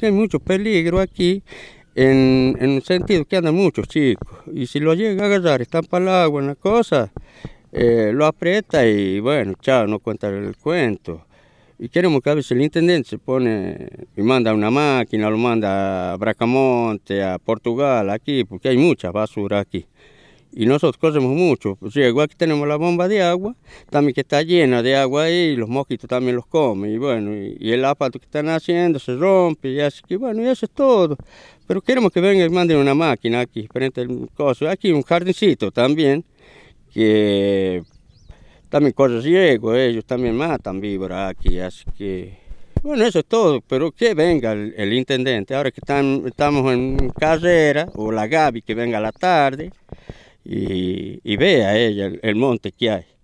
Hay mucho peligro aquí, en, en sentido que andan muchos chicos. Y si lo llega a agarrar, están para el agua la cosa, eh, lo aprieta y bueno, chao, no cuenta el cuento. Y queremos que a veces el intendente se pone y manda una máquina, lo manda a Bracamonte, a Portugal, aquí, porque hay mucha basura aquí y nosotros cosemos mucho. Pues, igual que tenemos la bomba de agua, también que está llena de agua ahí, y los mosquitos también los comen, y bueno, y, el aparato que están haciendo se rompe, y así que bueno, y eso es todo. Pero queremos que venga y manden una máquina aquí, frente al coso. Aquí un jardincito también, que también corre ciego, ellos también matan víboras aquí, así que... Bueno, eso es todo, pero que venga el, intendente, ahora que estamos en carrera, o la Gaby que venga a la tarde, y, y a ella el monte que hay.